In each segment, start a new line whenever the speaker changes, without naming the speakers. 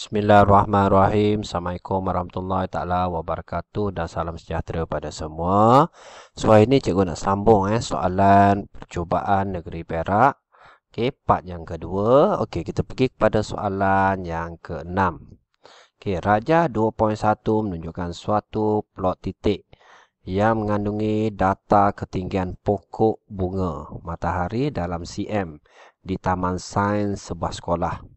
Bismillahirrahmanirrahim. Assalamualaikum warahmatullahi taala wabarakatuh dan salam sejahtera pada semua. So hari ni cikgu nak sambung eh soalan percubaan negeri Perak. Okey, part yang kedua. Okey, kita pergi kepada soalan yang keenam. Okey, Raja 2.1 menunjukkan suatu plot titik yang mengandungi data ketinggian pokok bunga matahari dalam CM di Taman Sains sebuah sekolah.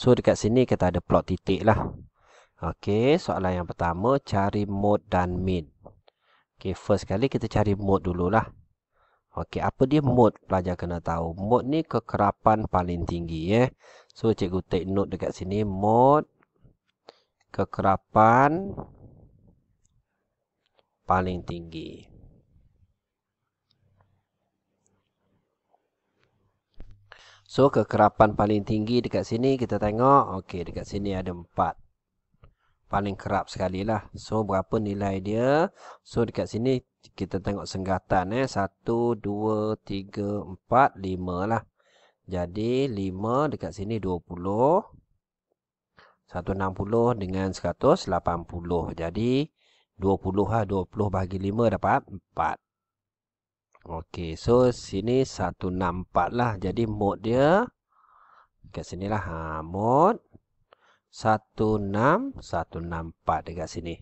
So dekat sini kita ada plot titik lah. Okey, soalan yang pertama cari mode dan mean. Okey, first kali kita cari mode dululah. Okey, apa dia mode pelajar kena tahu. Mode ni kekerapan paling tinggi eh. So cikgu take note dekat sini mode kekerapan paling tinggi. So kekerapan paling tinggi dekat sini kita tengok okey dekat sini ada 4. Paling kerap sekali lah. So berapa nilai dia? So dekat sini kita tengok senggatan eh 1 2 3 4 5 lah. Jadi 5 dekat sini 20 160 dengan 180. Jadi 20 lah 20 bahagi 5 dapat 4. Okey, so sini 164 lah. Jadi mod dia dekat sinilah. Ha, mode 16 164 dekat sini.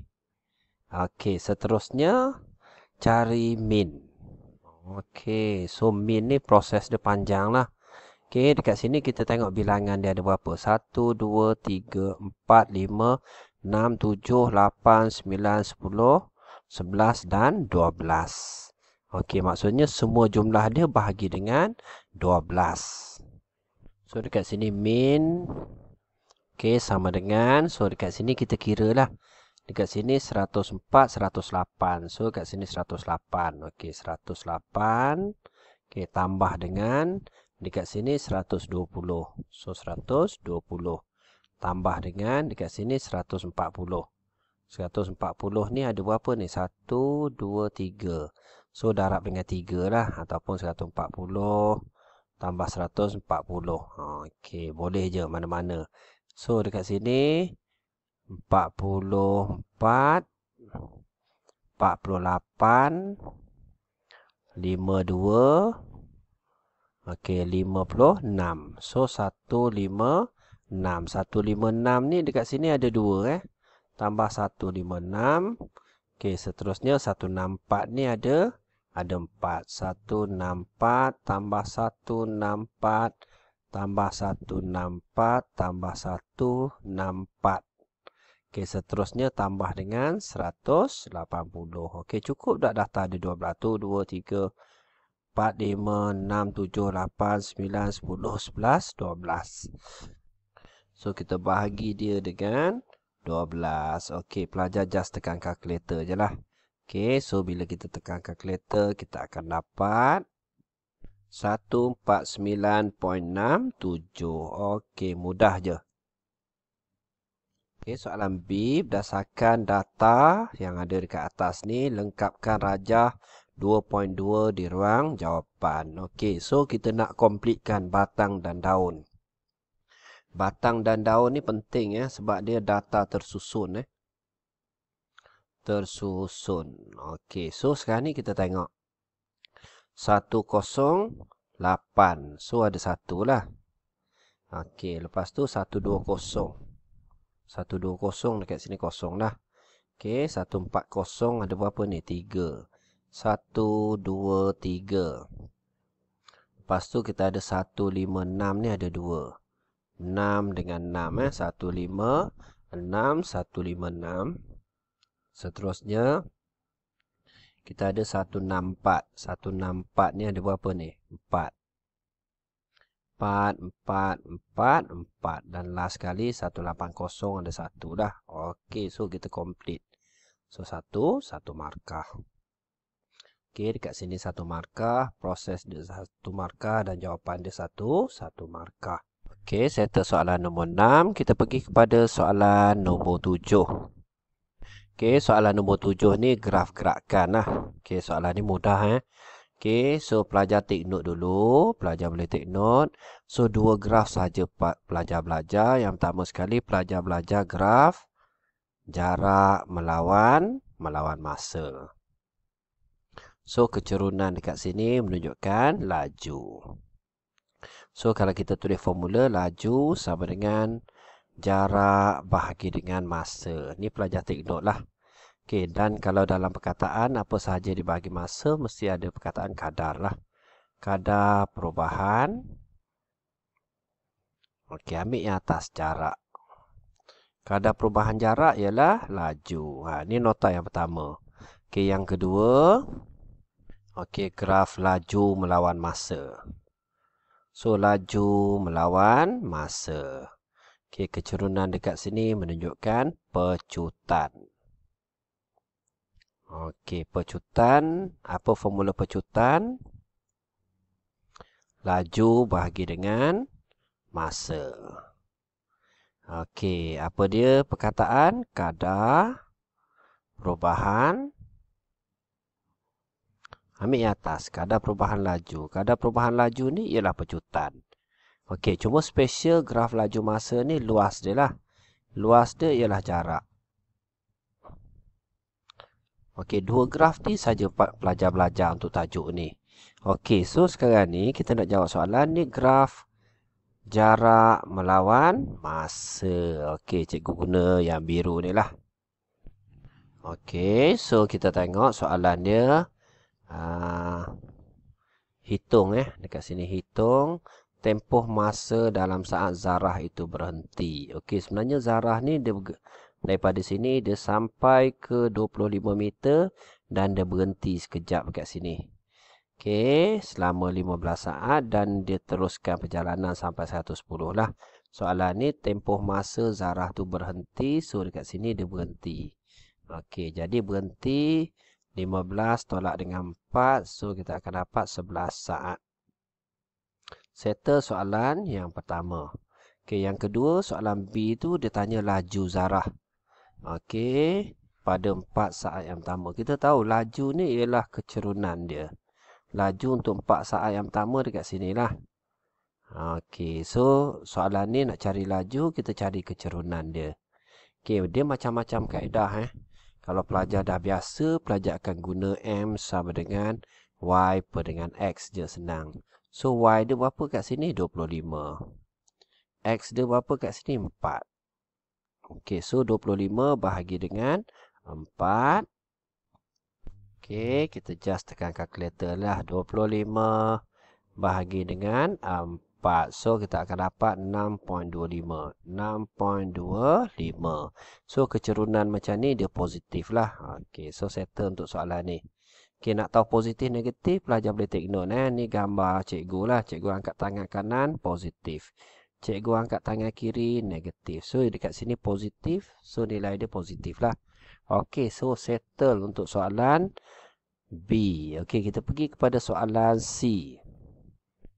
Okey, seterusnya cari min. Okey, so min ni proses dia panjang lah. Okey, dekat sini kita tengok bilangan dia ada berapa. 1, 2, 3, 4, 5, 6, 7, 8, 9, 10, 11 dan 12. Okey, maksudnya semua jumlah dia bahagi dengan 12. So, dekat sini min. Okey, sama dengan. So, dekat sini kita kira lah. Dekat sini 104, 108. So, dekat sini 108. Okey, 108. Okey, tambah dengan. Dekat sini 120. So, 120. Tambah dengan. Dekat sini 140. 140 ni ada berapa ni? 1, 2, 3. So darab dengan 3 lah ataupun 140 tambah 140. Ha okey, boleh je mana-mana. So dekat sini 44 48 52 okey 56. So 156, 156 ni dekat sini ada 2 eh. Tambah 156. Okey, seterusnya 164 ni ada ada 4 1 6 4 tambah 1 6 4 tambah 1 6 4 tambah 1 6 4 Okey, seterusnya tambah dengan 180. Okey, cukup dah data ada 12 tu. 2, 3, 4, 5, 6, 7, 8, 9, 10, 11, 12. So, kita bahagi dia dengan 12. Okey, pelajar just tekan kalkulator je lah. Okey, so bila kita tekan calculator, kita akan dapat 149.67. Okey, mudah je. Okey, soalan B berdasarkan data yang ada dekat atas ni, lengkapkan rajah 2.2 di ruang jawapan. Okey, so kita nak komplitkan batang dan daun. Batang dan daun ni penting ya sebab dia data tersusun eh tersusun. Okey, so sekarang ni kita tengok. 108. So ada satu lah. Okey, lepas tu 120. 120 dekat sini kosong dah. Okey, 140 ada berapa ni? 3. 1 2 3. Lepas tu kita ada 156 ni ada 2. 6 dengan 6 eh 15 6 156. Seterusnya, kita ada 164. 164 ni ada berapa ni? 4. 4, 4, 4, 4. Dan last kali 180 ada 1 dah. Okey, so kita complete. So, satu satu markah. Okey, dekat sini satu markah. Proses dia 1 markah dan jawapan dia satu satu markah. Okey, settle soalan nombor 6. Kita pergi kepada soalan nombor 7. 7. Okey, soalan nombor tujuh ni graf gerakan lah. Okey, soalan ni mudah eh. Okey, so pelajar take note dulu. Pelajar boleh take note. So, dua graf saja pelajar pelajar Yang pertama sekali, pelajar pelajar graf jarak melawan melawan masa. So, kecerunan dekat sini menunjukkan laju. So, kalau kita tulis formula, laju sama dengan jarak bahagi dengan masa. Ini pelajar take note lah. Okay, dan kalau dalam perkataan apa sahaja dibahagi masa, mesti ada perkataan kadar lah. Kadar perubahan. Okey, ambil yang atas jarak. Kadar perubahan jarak ialah laju. Ha, ini nota yang pertama. Okey, yang kedua. Okey, graf laju melawan masa. So, laju melawan masa. Okey, kecerunan dekat sini menunjukkan pecutan. Okey, pecutan. Apa formula pecutan? Laju bahagi dengan masa. Okey, apa dia perkataan? Kadar perubahan. Ambil yang atas. Kadar perubahan laju. Kadar perubahan laju ni ialah pecutan. Okey, cuma special graf laju masa ni luas dia lah. Luas dia ialah jarak. Okey, dua graf ni saja pelajar-pelajar untuk tajuk ni. Okey, so sekarang ni kita nak jawab soalan ni graf jarak melawan masa. Okey, cikgu guna yang biru ni lah. Okey, so kita tengok soalan dia. Uh, hitung eh, dekat sini hitung tempoh masa dalam saat zarah itu berhenti. Okey, sebenarnya zarah ni dia daripada sini dia sampai ke 25 meter dan dia berhenti sekejap dekat sini. Okey, selama 15 saat dan dia teruskan perjalanan sampai 110 lah. Soalan ni tempoh masa zarah tu berhenti, so dekat sini dia berhenti. Okey, jadi berhenti 15 tolak dengan 4, so kita akan dapat 11 saat settle soalan yang pertama. Okey, yang kedua soalan B tu dia tanya laju zarah. Okey, pada empat saat yang pertama. Kita tahu laju ni ialah kecerunan dia. Laju untuk empat saat yang pertama dekat lah. Okey, so soalan ni nak cari laju, kita cari kecerunan dia. Okey, dia macam-macam kaedah eh. Kalau pelajar dah biasa, pelajar akan guna M sama dengan Y per dengan X je senang. So y dia berapa kat sini? 25. X dia berapa kat sini? 4. Okey, so 25 bahagi dengan 4. Okey, kita just tekan calculator lah. 25 bahagi dengan 4. So kita akan dapat 6.25. 6.25. So kecerunan macam ni dia positif lah. Okey, so settle untuk soalan ni. Okey, nak tahu positif negatif, pelajar boleh take note. Eh. Ni gambar cikgu lah. Cikgu angkat tangan kanan, positif. Cikgu angkat tangan kiri, negatif. So, dekat sini positif. So, nilai dia positif lah. Okey, so settle untuk soalan B. Okey, kita pergi kepada soalan C.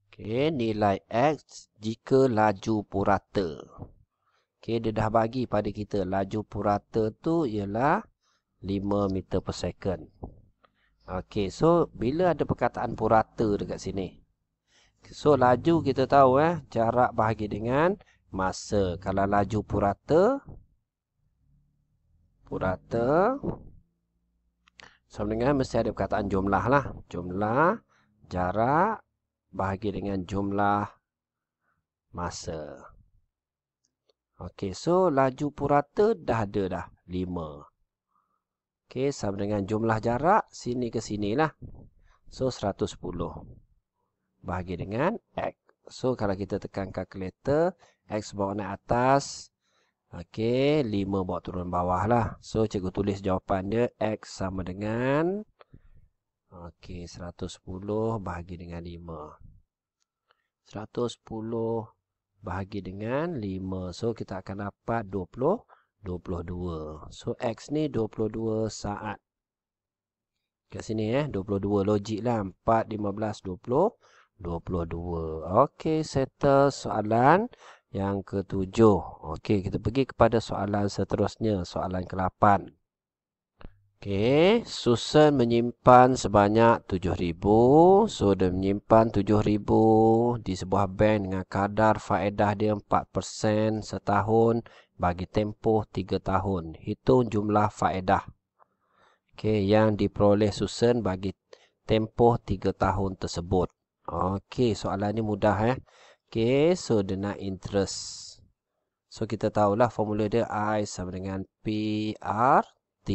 Okey, nilai X jika laju purata. Okey, dia dah bagi pada kita. Laju purata tu ialah 5 meter per second. Okey, so bila ada perkataan purata dekat sini. So laju kita tahu eh jarak bahagi dengan masa. Kalau laju purata purata sama dengan mesti ada perkataan jumlah lah. Jumlah jarak bahagi dengan jumlah masa. Okey, so laju purata dah ada dah Okey, sama dengan jumlah jarak sini ke sini lah. So 110 bahagi dengan x. So kalau kita tekan kalkulator, x bawah naik atas. Okey, 5 bawah turun bawah lah. So cikgu tulis jawapannya x sama dengan okey 110 bahagi dengan 5. 110 bahagi dengan 5. So kita akan dapat 22. So X ni 22 saat. Kat sini eh 22 logik lah. 4, 15, 20, 22. Okey settle soalan yang ketujuh. Okey kita pergi kepada soalan seterusnya. Soalan ke-8. Okey, Susan menyimpan sebanyak 7000. So dia menyimpan 7000 di sebuah bank dengan kadar faedah dia 4% setahun bagi tempoh 3 tahun. Hitung jumlah faedah okay, yang diperoleh Susan bagi tempoh 3 tahun tersebut. Okey, soalan ini mudah eh. Okey, so dia interest. So kita tahulah formula dia I sama dengan PRT.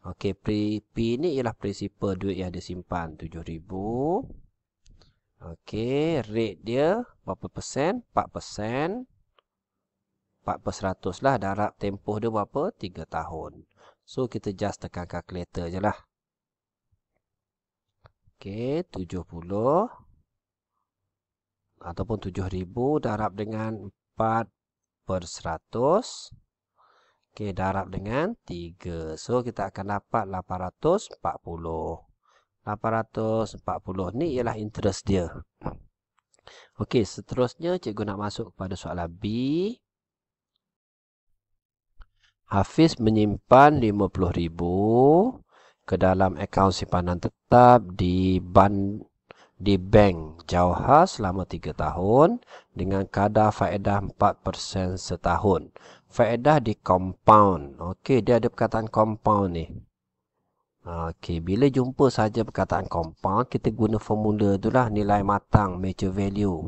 Okey, P, P ni ialah principal duit yang dia simpan 7000. Okey, rate dia berapa persen? 4%. 4% lah darab tempoh dia berapa? 3 tahun. So, kita just tekan calculator je lah. Okay, 70 ataupun 7,000 darab dengan 4 per 100. Okay, darab dengan 3. So, kita akan dapat 840. 840 ni ialah interest dia. Okay, seterusnya cikgu nak masuk kepada soalan B. Hafiz menyimpan RM50,000 ke dalam akaun simpanan tetap di ban di bank Jawa selama 3 tahun dengan kadar faedah 4% setahun. Faedah di compound. Okey, dia ada perkataan compound ni. Okey, bila jumpa saja perkataan compound, kita guna formula tu lah nilai matang, major value.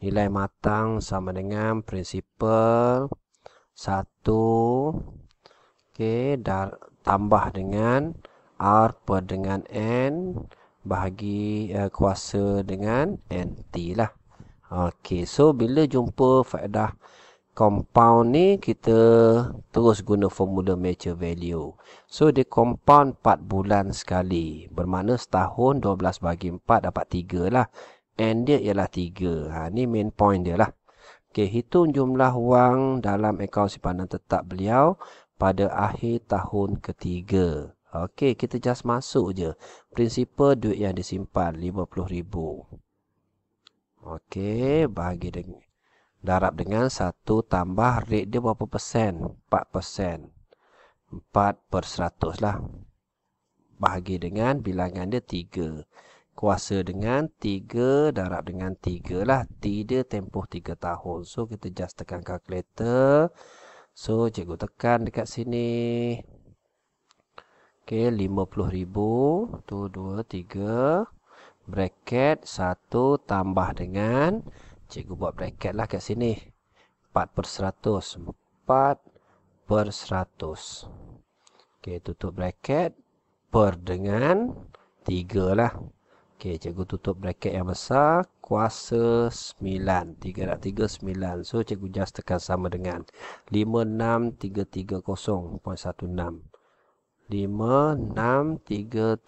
Nilai matang sama dengan principal 1 okey dar tambah dengan r per dengan n bahagi uh, kuasa dengan nt lah okey so bila jumpa faedah compound ni kita terus guna formula major value so dia compound 4 bulan sekali bermakna setahun 12 bagi 4 dapat 3 lah n dia ialah 3 ha ni main point dia lah Okey, hitung jumlah wang dalam akaun simpanan tetap beliau pada akhir tahun ketiga. Okey, kita just masuk je. Prinsipal duit yang disimpan RM50,000. Okey, bahagi dengan darab dengan 1 tambah rate dia berapa persen? 4 persen. 4 per 100 lah. Bahagi dengan bilangan dia kuasa dengan 3 darab dengan 3 lah. T dia tempoh 3 tahun. So kita just tekan calculator. So cikgu tekan dekat sini. Okay, 50,000 tu 2,3 bracket 1 tambah dengan cikgu buat bracket lah kat sini. 4 per 100. 4 per 100. Okay, tutup bracket per dengan 3 lah. Okey, cikgu tutup bracket yang besar. Kuasa 9. 339. So, cikgu just tekan sama dengan. 56330.16. 56330.116.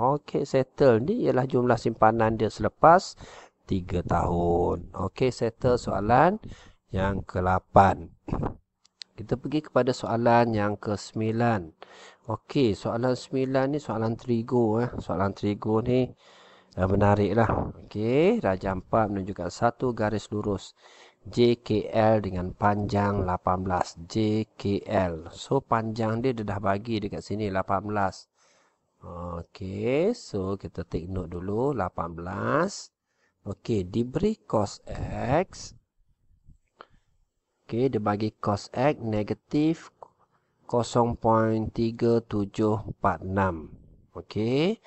Okey, settle. Ini ialah jumlah simpanan dia selepas 3 tahun. Okey, settle soalan yang ke-8. Kita pergi kepada soalan yang ke-9. Okey, soalan sembilan ni soalan trigo eh. Soalan trigo ni eh, menariklah. Okey, raja 4 menunjukkan satu garis lurus JKL dengan panjang 18 JKL. So panjang dia dia dah bagi dekat sini 18. Okey, so kita take note dulu 18. Okey, diberi cos x Okey, dia bagi cos x negatif 0.3746 okey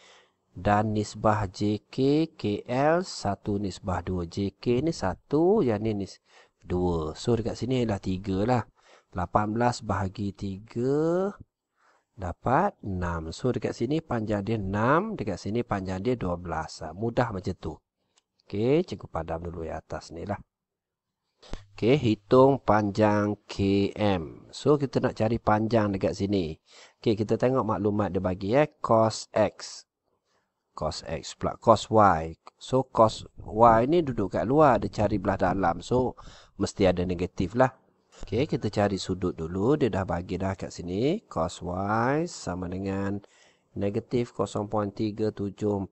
dan nisbah JK KL 1 nisbah 2 JK ni 1 yang ni ni 2 so dekat sini ialah 3 lah 18 bahagi 3 dapat 6 so dekat sini panjang dia 6 dekat sini panjang dia 12 ah, mudah macam tu okey cikgu padam dulu yang atas ni lah Okey, hitung panjang KM. So kita nak cari panjang dekat sini. Okey, kita tengok maklumat dia bagi eh cos X. Cos X pula cos Y. So cos Y ni duduk kat luar, dia cari belah dalam. So mesti ada negatif lah. Okey, kita cari sudut dulu. Dia dah bagi dah kat sini. Cos Y sama dengan negatif 0.3746.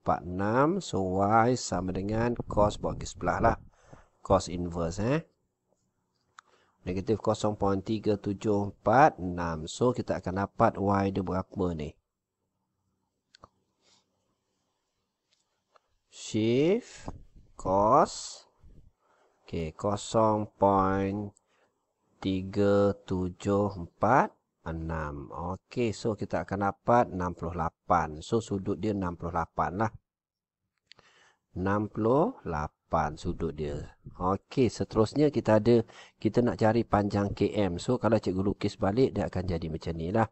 So Y sama dengan cos bagi sebelah lah. Cos inverse eh negatif 0.3746. So kita akan dapat y dia berapa ni. Shift cos okay, 0.3746 enam. Okey, so kita akan dapat 68. So sudut dia 68 lah. 68 depan sudut dia. Okey, seterusnya kita ada kita nak cari panjang KM. So kalau cikgu lukis balik dia akan jadi macam ni lah.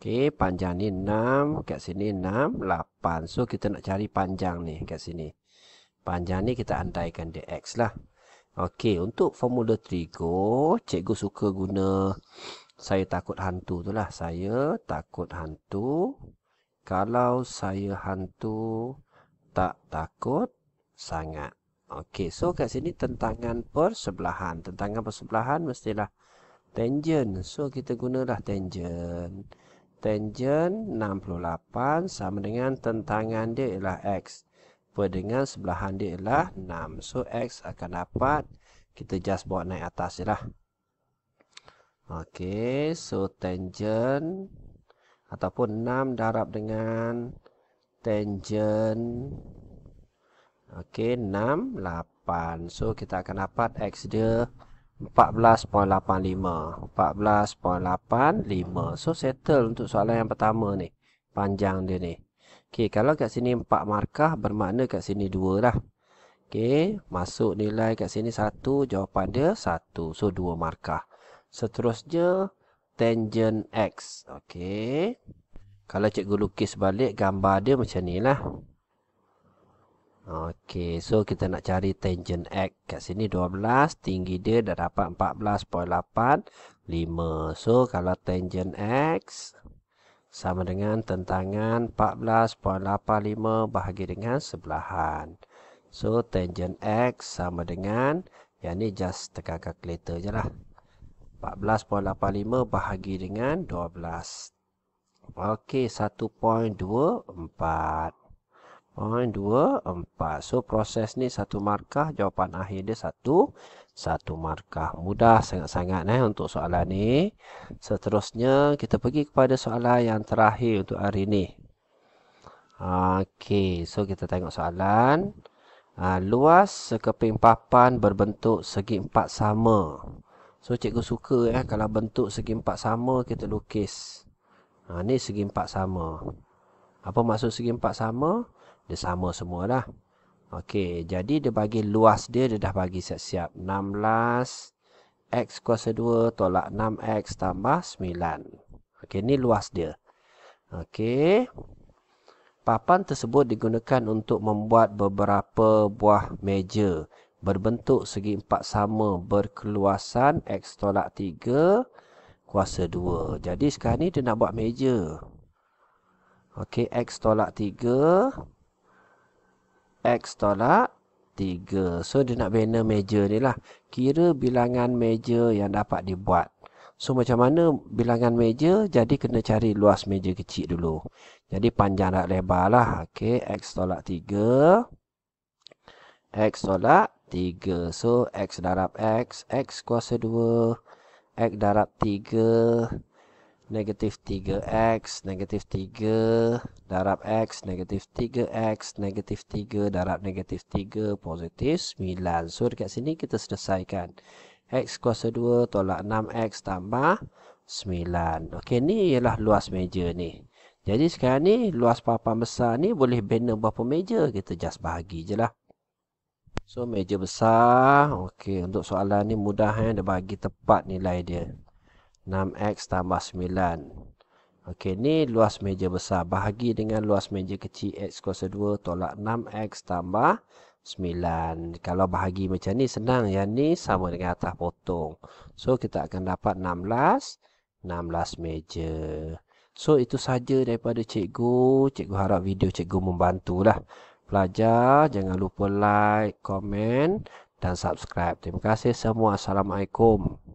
Okey, panjang ni 6, kat sini 6, 8. So kita nak cari panjang ni kat sini. Panjang ni kita andaikan dia x lah. Okey, untuk formula trigo, cikgu suka guna saya takut hantu tu lah. Saya takut hantu. Kalau saya hantu tak takut sangat. Okey, so kat sini tentangan persebelahan. Tentangan persebelahan mestilah tangent. So kita gunalah tangent. Tangent 68 sama dengan tentangan dia ialah x dengan sebelahan dia ialah 6. So x akan dapat kita just buat naik atas jelah. Okey, so tangent ataupun 6 darab dengan tangent Ok, 6, 8 So, kita akan dapat X dia 14.85 14.85 So, settle untuk soalan yang pertama ni Panjang dia ni Ok, kalau kat sini 4 markah Bermakna kat sini 2 lah Ok, masuk nilai kat sini 1 Jawapan dia 1 So, 2 markah Seterusnya Tangent X Ok Kalau cikgu lukis balik Gambar dia macam ni lah Okey, so kita nak cari tangent X kat sini 12, tinggi dia dah dapat 14.85. So kalau tangent X sama dengan tentangan 14.85 bahagi dengan sebelahan. So tangent X sama dengan yang ni just tekan kalkulator lah. 14.85 bahagi dengan 12. Okey, 1.24. 1, 2, 4. So, proses ni satu markah. Jawapan akhir dia satu. Satu markah. Mudah sangat-sangat eh, untuk soalan ni. Seterusnya, kita pergi kepada soalan yang terakhir untuk hari ni. Okey. So, kita tengok soalan. Uh, luas sekeping papan berbentuk segi empat sama. So, cikgu suka eh, kalau bentuk segi empat sama, kita lukis. Uh, ni segi empat sama? Apa maksud segi empat sama? Dia sama semualah. Okey, jadi dia bagi luas dia, dia dah bagi siap-siap. 16x kuasa 2 tolak 6x tambah 9. Okey, ni luas dia. Okey. Papan tersebut digunakan untuk membuat beberapa buah meja berbentuk segi empat sama berkeluasan x tolak 3 kuasa 2. Jadi sekarang ni dia nak buat meja. Okey, x tolak 3 kuasa X tolak 3. So, dia nak bina meja ni lah. Kira bilangan meja yang dapat dibuat. So, macam mana bilangan meja? Jadi, kena cari luas meja kecil dulu. Jadi, panjang tak lebar lah. Okay, X tolak 3. X tolak 3. So, X darab X. X kuasa 2. X darab 3 negatif 3x, negatif 3 darab x, negatif 3x, negatif 3 darab negatif 3, positif 9. So, dekat sini kita selesaikan. x kuasa 2 tolak 6x tambah 9. Okey, ni ialah luas meja ni. Jadi, sekarang ni luas papan besar ni boleh bina berapa meja? Kita just bahagi je lah. So, meja besar. Okey, untuk soalan ni mudah kan. Dia bagi tepat nilai dia. 6X tambah 9. Okey, ni luas meja besar. Bahagi dengan luas meja kecil X kuasa 2 tolak 6X tambah 9. Kalau bahagi macam ni, senang. Yang ni sama dengan atas potong. So, kita akan dapat 16. 16 meja. So, itu saja daripada cikgu. Cikgu harap video cikgu membantulah. Pelajar, jangan lupa like, komen dan subscribe. Terima kasih semua. Assalamualaikum.